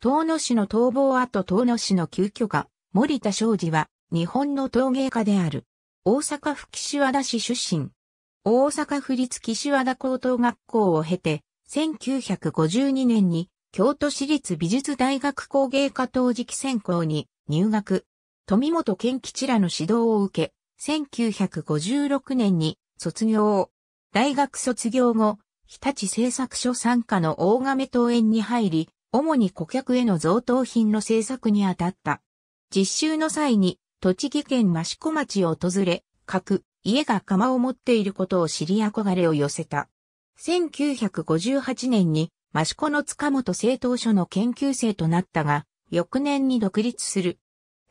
遠野市の逃亡跡遠野市の急居家、森田昌司は、日本の陶芸家である。大阪府岸和田市出身。大阪府立岸和田高等学校を経て、1952年に京都市立美術大学工芸科陶磁器専攻に入学。富本健吉らの指導を受け、1956年に卒業。大学卒業後、日立製作所参加の大亀陶園に入り、主に顧客への贈答品の制作にあたった。実習の際に、栃木県益子町を訪れ、各家が釜を持っていることを知り憧れを寄せた。1958年に、益子の塚本製陶所の研究生となったが、翌年に独立する。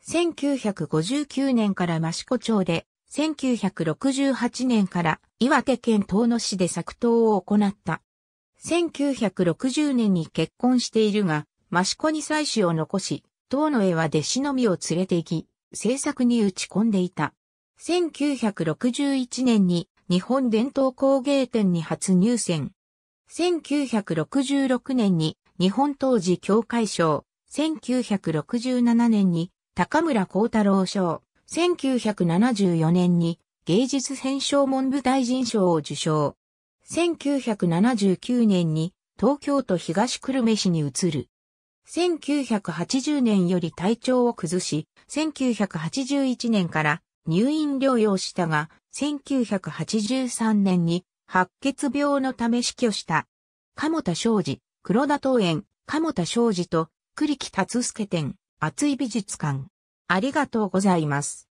1959年から益子町で、1968年から岩手県東野市で作陶を行った。1960年に結婚しているが、益子に妻子を残し、遠野へは弟子のみを連れて行き、制作に打ち込んでいた。1961年に日本伝統工芸展に初入選。1966年に日本当時協会賞。1967年に高村光太郎賞。1974年に芸術編賞文部大臣賞を受賞。1979年に東京都東久留米市に移る。1980年より体調を崩し、1981年から入院療養したが、1983年に白血病のため死去した。鴨田昌司、黒田東園、鴨田昌司と栗木達介店、厚い美術館。ありがとうございます。